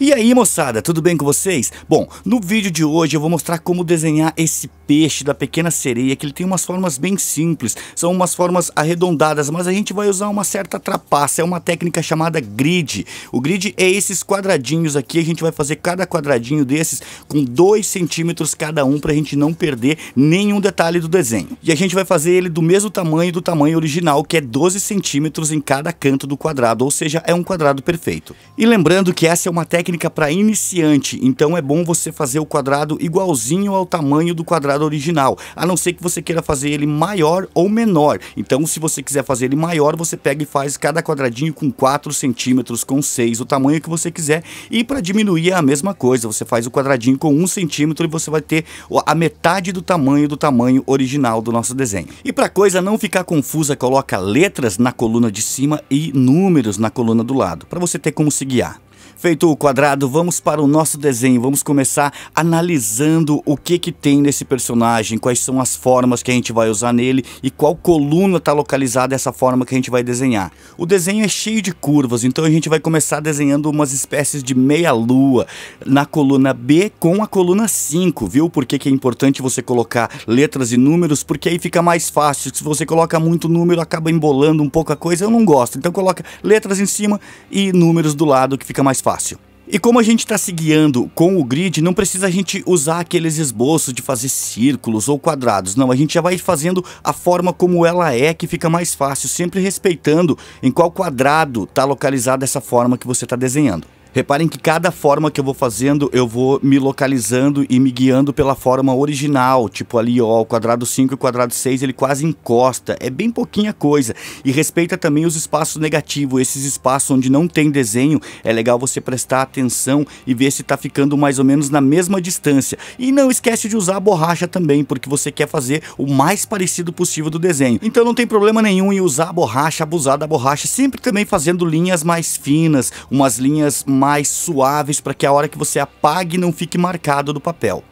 E aí moçada, tudo bem com vocês? Bom, no vídeo de hoje eu vou mostrar como desenhar esse peixe da pequena sereia, que ele tem umas formas bem simples, são umas formas arredondadas, mas a gente vai usar uma certa trapaça, é uma técnica chamada grid. O grid é esses quadradinhos aqui, a gente vai fazer cada quadradinho desses com 2 centímetros cada um para a gente não perder nenhum detalhe do desenho. E a gente vai fazer ele do mesmo tamanho do tamanho original, que é 12 centímetros em cada canto do quadrado, ou seja, é um quadrado perfeito. E lembrando que essa é uma técnica técnica para iniciante, então é bom você fazer o quadrado igualzinho ao tamanho do quadrado original, a não ser que você queira fazer ele maior ou menor. Então, se você quiser fazer ele maior, você pega e faz cada quadradinho com 4 centímetros, com 6, o tamanho que você quiser. E para diminuir é a mesma coisa, você faz o quadradinho com 1 centímetro e você vai ter a metade do tamanho do tamanho original do nosso desenho. E para coisa não ficar confusa, coloca letras na coluna de cima e números na coluna do lado, para você ter como se guiar. Feito o quadrado, vamos para o nosso desenho. Vamos começar analisando o que que tem nesse personagem, quais são as formas que a gente vai usar nele e qual coluna está localizada essa forma que a gente vai desenhar. O desenho é cheio de curvas, então a gente vai começar desenhando umas espécies de meia-lua na coluna B com a coluna 5, viu? Porque que é importante você colocar letras e números, porque aí fica mais fácil. Se você coloca muito número, acaba embolando um pouco a coisa, eu não gosto. Então coloca letras em cima e números do lado, que fica mais fácil fácil. E como a gente está se guiando com o grid, não precisa a gente usar aqueles esboços de fazer círculos ou quadrados, não, a gente já vai fazendo a forma como ela é, que fica mais fácil, sempre respeitando em qual quadrado está localizada essa forma que você está desenhando. Reparem que cada forma que eu vou fazendo, eu vou me localizando e me guiando pela forma original. Tipo ali, ó, o quadrado 5 e o quadrado 6, ele quase encosta. É bem pouquinha coisa. E respeita também os espaços negativos. Esses espaços onde não tem desenho, é legal você prestar atenção e ver se tá ficando mais ou menos na mesma distância. E não esquece de usar a borracha também, porque você quer fazer o mais parecido possível do desenho. Então não tem problema nenhum em usar a borracha, abusar da borracha. Sempre também fazendo linhas mais finas, umas linhas mais suaves para que a hora que você apague não fique marcado do papel.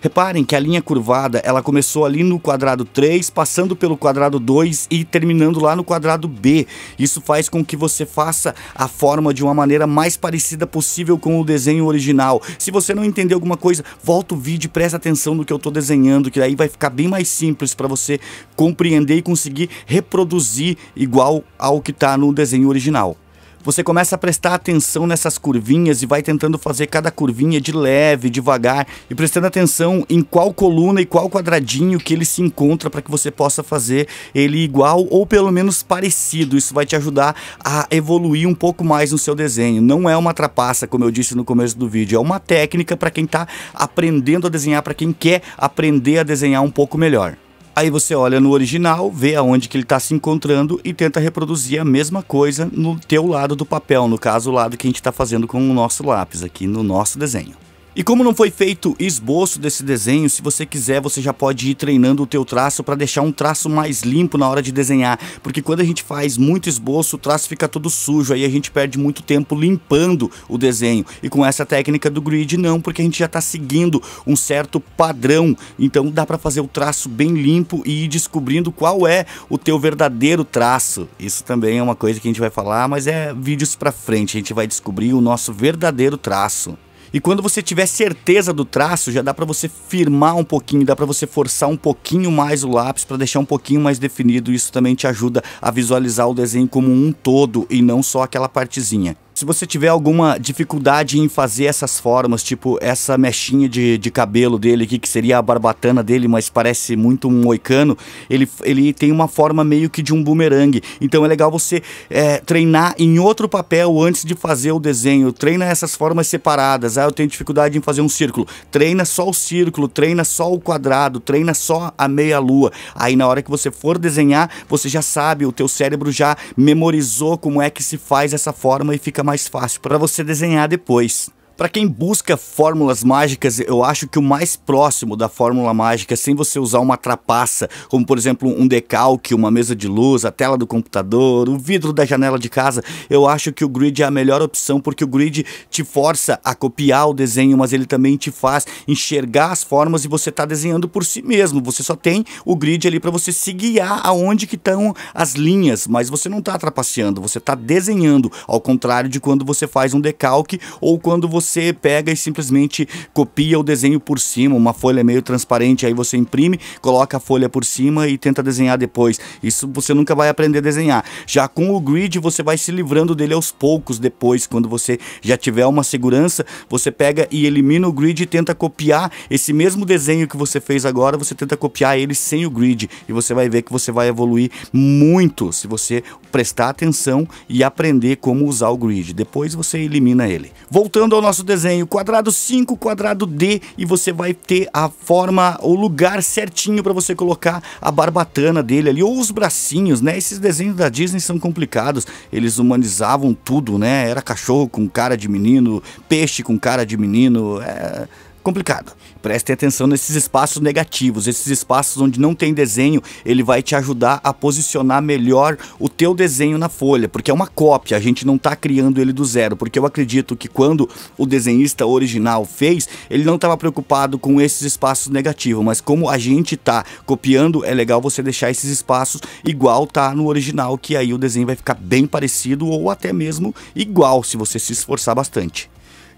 Reparem que a linha curvada ela começou ali no quadrado 3, passando pelo quadrado 2 e terminando lá no quadrado B. Isso faz com que você faça a forma de uma maneira mais parecida possível com o desenho original. Se você não entender alguma coisa, volta o vídeo e presta atenção no que eu estou desenhando, que aí vai ficar bem mais simples para você compreender e conseguir reproduzir igual ao que está no desenho original você começa a prestar atenção nessas curvinhas e vai tentando fazer cada curvinha de leve, devagar e prestando atenção em qual coluna e qual quadradinho que ele se encontra para que você possa fazer ele igual ou pelo menos parecido. Isso vai te ajudar a evoluir um pouco mais no seu desenho. Não é uma trapaça, como eu disse no começo do vídeo, é uma técnica para quem está aprendendo a desenhar, para quem quer aprender a desenhar um pouco melhor. Aí você olha no original, vê aonde que ele está se encontrando e tenta reproduzir a mesma coisa no teu lado do papel, no caso o lado que a gente está fazendo com o nosso lápis aqui no nosso desenho. E como não foi feito esboço desse desenho, se você quiser, você já pode ir treinando o teu traço para deixar um traço mais limpo na hora de desenhar, porque quando a gente faz muito esboço, o traço fica todo sujo, aí a gente perde muito tempo limpando o desenho. E com essa técnica do grid não, porque a gente já está seguindo um certo padrão, então dá para fazer o traço bem limpo e ir descobrindo qual é o teu verdadeiro traço. Isso também é uma coisa que a gente vai falar, mas é vídeos para frente, a gente vai descobrir o nosso verdadeiro traço. E quando você tiver certeza do traço, já dá para você firmar um pouquinho, dá para você forçar um pouquinho mais o lápis para deixar um pouquinho mais definido. Isso também te ajuda a visualizar o desenho como um todo e não só aquela partezinha se você tiver alguma dificuldade em fazer essas formas, tipo essa mechinha de, de cabelo dele aqui, que seria a barbatana dele, mas parece muito um moicano, ele, ele tem uma forma meio que de um bumerangue. Então é legal você é, treinar em outro papel antes de fazer o desenho. Treina essas formas separadas. Ah, eu tenho dificuldade em fazer um círculo. Treina só o círculo, treina só o quadrado, treina só a meia-lua. Aí na hora que você for desenhar, você já sabe, o teu cérebro já memorizou como é que se faz essa forma e fica mais fácil para você desenhar depois. Para quem busca fórmulas mágicas, eu acho que o mais próximo da fórmula mágica, sem você usar uma trapaça, como por exemplo um decalque, uma mesa de luz, a tela do computador, o vidro da janela de casa, eu acho que o grid é a melhor opção porque o grid te força a copiar o desenho, mas ele também te faz enxergar as formas e você está desenhando por si mesmo. Você só tem o grid ali para você se guiar aonde que estão as linhas, mas você não está trapaceando, você está desenhando, ao contrário de quando você faz um decalque ou quando você você pega e simplesmente copia o desenho por cima, uma folha meio transparente, aí você imprime, coloca a folha por cima e tenta desenhar depois. Isso você nunca vai aprender a desenhar. Já com o grid, você vai se livrando dele aos poucos depois, quando você já tiver uma segurança, você pega e elimina o grid e tenta copiar esse mesmo desenho que você fez agora, você tenta copiar ele sem o grid e você vai ver que você vai evoluir muito se você prestar atenção e aprender como usar o grid. Depois você elimina ele. Voltando ao nosso nosso desenho, quadrado 5, quadrado D, e você vai ter a forma, o lugar certinho para você colocar a barbatana dele ali, ou os bracinhos, né? Esses desenhos da Disney são complicados, eles humanizavam tudo, né? Era cachorro com cara de menino, peixe com cara de menino, é complicado. Preste atenção nesses espaços negativos, esses espaços onde não tem desenho, ele vai te ajudar a posicionar melhor o teu desenho na folha, porque é uma cópia, a gente não está criando ele do zero, porque eu acredito que quando o desenhista original fez, ele não estava preocupado com esses espaços negativos, mas como a gente está copiando, é legal você deixar esses espaços igual tá no original, que aí o desenho vai ficar bem parecido ou até mesmo igual se você se esforçar bastante.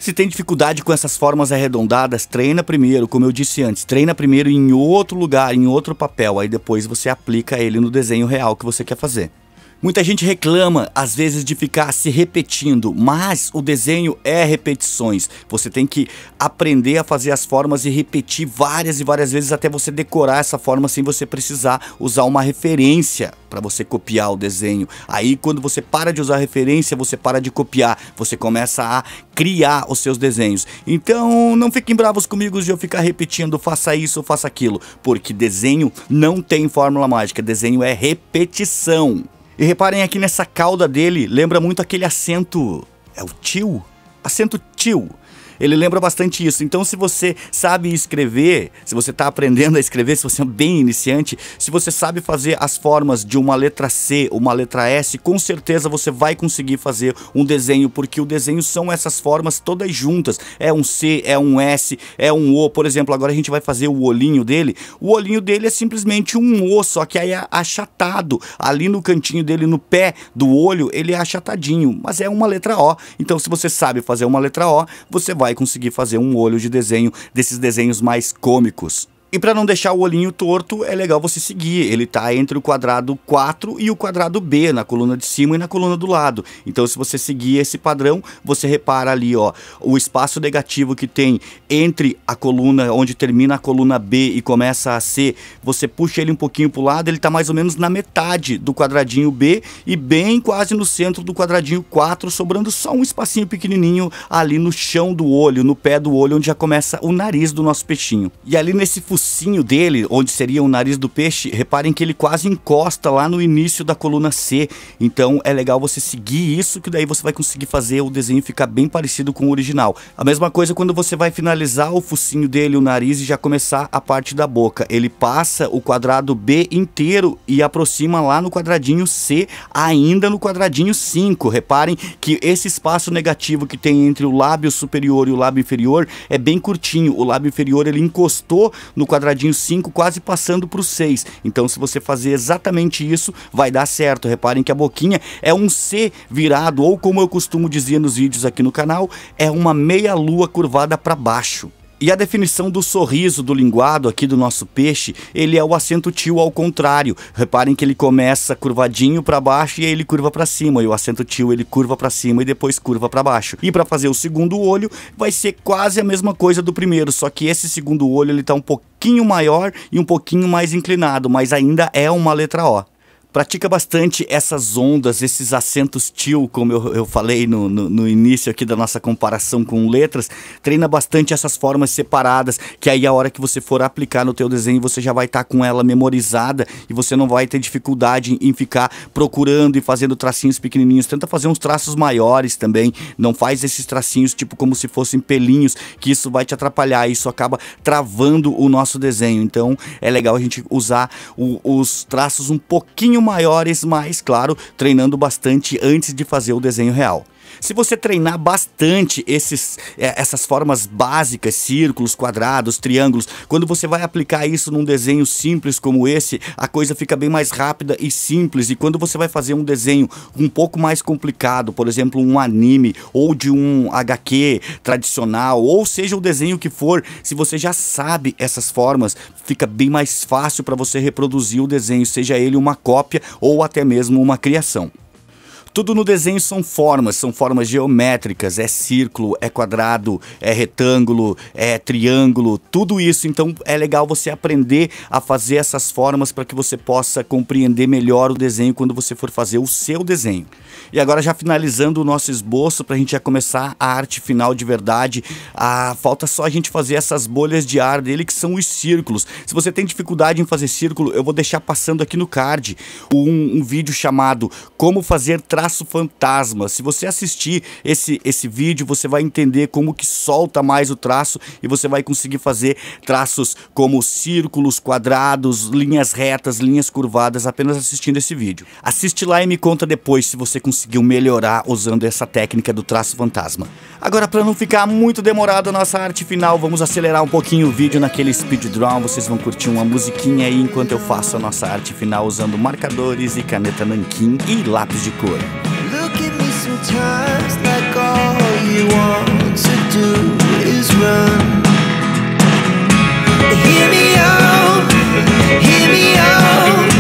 Se tem dificuldade com essas formas arredondadas, treina primeiro, como eu disse antes, treina primeiro em outro lugar, em outro papel, aí depois você aplica ele no desenho real que você quer fazer. Muita gente reclama, às vezes, de ficar se repetindo, mas o desenho é repetições. Você tem que aprender a fazer as formas e repetir várias e várias vezes até você decorar essa forma sem você precisar usar uma referência para você copiar o desenho. Aí, quando você para de usar referência, você para de copiar, você começa a criar os seus desenhos. Então, não fiquem bravos comigo de eu ficar repetindo, faça isso, faça aquilo, porque desenho não tem fórmula mágica, desenho é repetição. E reparem aqui nessa cauda dele, lembra muito aquele acento. É o tio? Acento tio. Ele lembra bastante isso. Então, se você sabe escrever, se você está aprendendo a escrever, se você é bem iniciante, se você sabe fazer as formas de uma letra C, uma letra S, com certeza você vai conseguir fazer um desenho, porque o desenho são essas formas todas juntas. É um C, é um S, é um O. Por exemplo, agora a gente vai fazer o olhinho dele. O olhinho dele é simplesmente um O, só que aí é achatado. Ali no cantinho dele, no pé do olho, ele é achatadinho, mas é uma letra O. Então, se você sabe fazer uma letra O, você vai vai conseguir fazer um olho de desenho desses desenhos mais cômicos. E para não deixar o olhinho torto, é legal você seguir. Ele está entre o quadrado 4 e o quadrado B, na coluna de cima e na coluna do lado. Então, se você seguir esse padrão, você repara ali, ó, o espaço negativo que tem entre a coluna, onde termina a coluna B e começa a C, você puxa ele um pouquinho para o lado, ele está mais ou menos na metade do quadradinho B e bem quase no centro do quadradinho 4, sobrando só um espacinho pequenininho ali no chão do olho, no pé do olho, onde já começa o nariz do nosso peixinho. E ali nesse focinho dele, onde seria o nariz do peixe, reparem que ele quase encosta lá no início da coluna C. Então é legal você seguir isso, que daí você vai conseguir fazer o desenho ficar bem parecido com o original. A mesma coisa quando você vai finalizar o focinho dele, o nariz, e já começar a parte da boca. Ele passa o quadrado B inteiro e aproxima lá no quadradinho C, ainda no quadradinho 5. Reparem que esse espaço negativo que tem entre o lábio superior e o lábio inferior é bem curtinho. O lábio inferior ele encostou no quadradinho 5 quase passando para o 6. Então, se você fazer exatamente isso, vai dar certo. Reparem que a boquinha é um C virado, ou como eu costumo dizer nos vídeos aqui no canal, é uma meia lua curvada para baixo. E a definição do sorriso do linguado aqui do nosso peixe, ele é o acento tio ao contrário. Reparem que ele começa curvadinho para baixo e aí ele curva para cima. E o acento tio ele curva para cima e depois curva para baixo. E para fazer o segundo olho vai ser quase a mesma coisa do primeiro, só que esse segundo olho ele tá um pouquinho maior e um pouquinho mais inclinado, mas ainda é uma letra O pratica bastante essas ondas, esses acentos til, como eu, eu falei no, no, no, início aqui da nossa comparação com letras, treina bastante essas formas separadas, que aí a hora que você for aplicar no teu desenho, você já vai estar tá com ela memorizada e você não vai ter dificuldade em ficar procurando e fazendo tracinhos pequenininhos. Tenta fazer uns traços maiores também, não faz esses tracinhos tipo como se fossem pelinhos, que isso vai te atrapalhar, isso acaba travando o nosso desenho. Então, é legal a gente usar o, os traços um pouquinho maiores, mas claro, treinando bastante antes de fazer o desenho real. Se você treinar bastante esses, é, essas formas básicas, círculos, quadrados, triângulos, quando você vai aplicar isso num desenho simples como esse, a coisa fica bem mais rápida e simples. E quando você vai fazer um desenho um pouco mais complicado, por exemplo, um anime ou de um HQ tradicional, ou seja o desenho que for, se você já sabe essas formas, fica bem mais fácil para você reproduzir o desenho, seja ele uma cópia ou até mesmo uma criação. Tudo no desenho são formas, são formas geométricas, é círculo, é quadrado, é retângulo, é triângulo, tudo isso. Então é legal você aprender a fazer essas formas para que você possa compreender melhor o desenho quando você for fazer o seu desenho. E agora já finalizando o nosso esboço para a gente já começar a arte final de verdade, falta só a gente fazer essas bolhas de ar dele que são os círculos. Se você tem dificuldade em fazer círculo, eu vou deixar passando aqui no card um, um vídeo chamado Como fazer Trabalho Traço Fantasma. Se você assistir esse, esse vídeo, você vai entender como que solta mais o traço e você vai conseguir fazer traços como círculos, quadrados, linhas retas, linhas curvadas, apenas assistindo esse vídeo. Assiste lá e me conta depois se você conseguiu melhorar usando essa técnica do traço fantasma. Agora, para não ficar muito demorado a nossa arte final, vamos acelerar um pouquinho o vídeo naquele speed drum. Vocês vão curtir uma musiquinha aí enquanto eu faço a nossa arte final usando marcadores e caneta nanquim e lápis de cor. Sometimes like all you want to do is run Hear me out, hear me out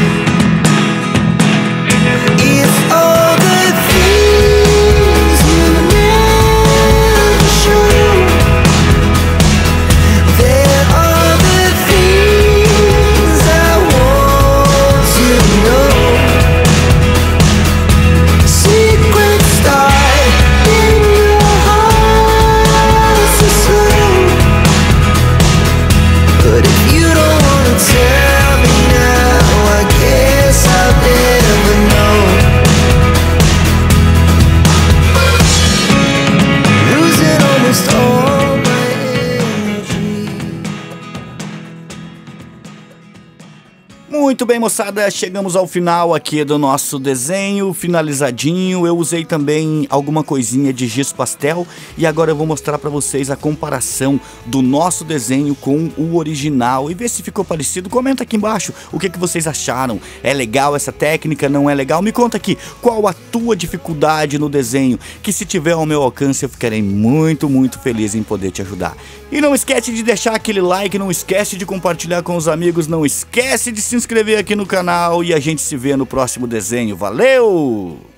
Muito bem, moçada, chegamos ao final aqui do nosso desenho, finalizadinho. Eu usei também alguma coisinha de giz pastel e agora eu vou mostrar para vocês a comparação do nosso desenho com o original e ver se ficou parecido. Comenta aqui embaixo o que, que vocês acharam. É legal essa técnica? Não é legal? Me conta aqui qual a tua dificuldade no desenho, que se tiver ao meu alcance eu ficarei muito, muito feliz em poder te ajudar. E não esquece de deixar aquele like, não esquece de compartilhar com os amigos, não esquece de se inscrever inscrever aqui no canal e a gente se vê no próximo desenho. Valeu!